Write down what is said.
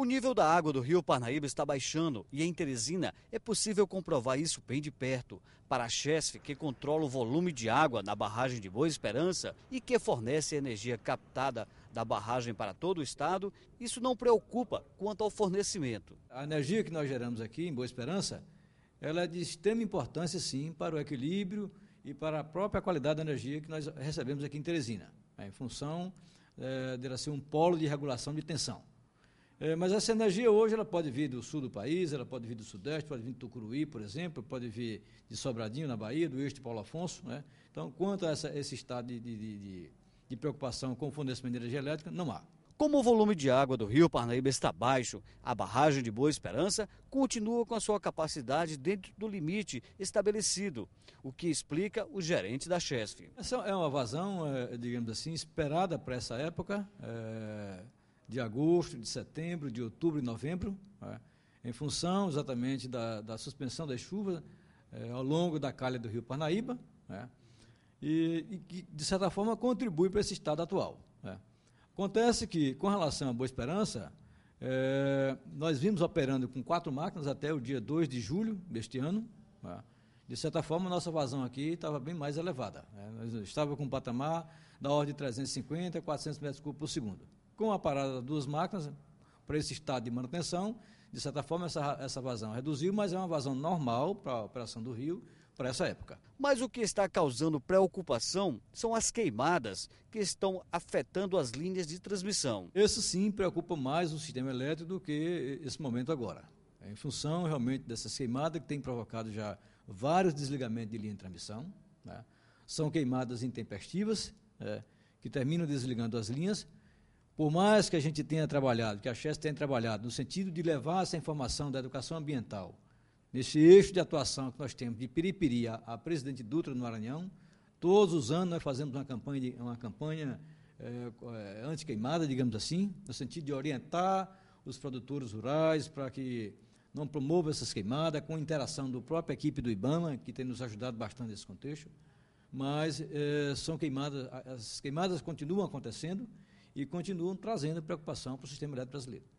O nível da água do rio Parnaíba está baixando e em Teresina é possível comprovar isso bem de perto. Para a Chesf, que controla o volume de água na barragem de Boa Esperança e que fornece energia captada da barragem para todo o estado, isso não preocupa quanto ao fornecimento. A energia que nós geramos aqui em Boa Esperança, ela é de extrema importância sim para o equilíbrio e para a própria qualidade da energia que nós recebemos aqui em Teresina, né, em função é, ela ser um polo de regulação de tensão. É, mas essa energia hoje ela pode vir do sul do país, ela pode vir do sudeste, pode vir de Tucuruí, por exemplo, pode vir de Sobradinho, na Bahia, do eixo de Paulo Afonso. Né? Então, quanto a essa, esse estado de, de, de, de preocupação com o fornecimento de energia elétrica, não há. Como o volume de água do Rio Parnaíba está baixo, a barragem de Boa Esperança continua com a sua capacidade dentro do limite estabelecido, o que explica o gerente da Chesf. Essa é uma vazão, é, digamos assim, esperada para essa época. É de agosto, de setembro, de outubro e novembro, né, em função exatamente da, da suspensão das chuvas eh, ao longo da calha do rio Parnaíba, né, e, e, que, de certa forma, contribui para esse estado atual. Né. Acontece que, com relação à Boa Esperança, eh, nós vimos operando com quatro máquinas até o dia 2 de julho deste ano. Né. De certa forma, nossa vazão aqui estava bem mais elevada. Né. Nós estava com um patamar da ordem de 350 a 400 metros cúbicos por segundo. Com a parada das duas máquinas, para esse estado de manutenção, de certa forma, essa, essa vazão reduziu, mas é uma vazão normal para a operação do rio para essa época. Mas o que está causando preocupação são as queimadas que estão afetando as linhas de transmissão. Isso sim preocupa mais o sistema elétrico do que esse momento agora. Em função realmente dessas queimadas que tem provocado já vários desligamentos de linha de transmissão, né? são queimadas intempestivas, né? que terminam desligando as linhas, por mais que a gente tenha trabalhado, que a Chest tenha trabalhado, no sentido de levar essa informação da educação ambiental, nesse eixo de atuação que nós temos de Piripiri a, a Presidente Dutra no Maranhão, todos os anos nós fazemos uma campanha, de, uma campanha é, anti-queimada, digamos assim, no sentido de orientar os produtores rurais para que não promova essas queimadas, com interação da própria equipe do IBAMA, que tem nos ajudado bastante nesse contexto, mas eh, são queimadas, as queimadas continuam acontecendo e continuam trazendo preocupação para o sistema elétrico brasileiro.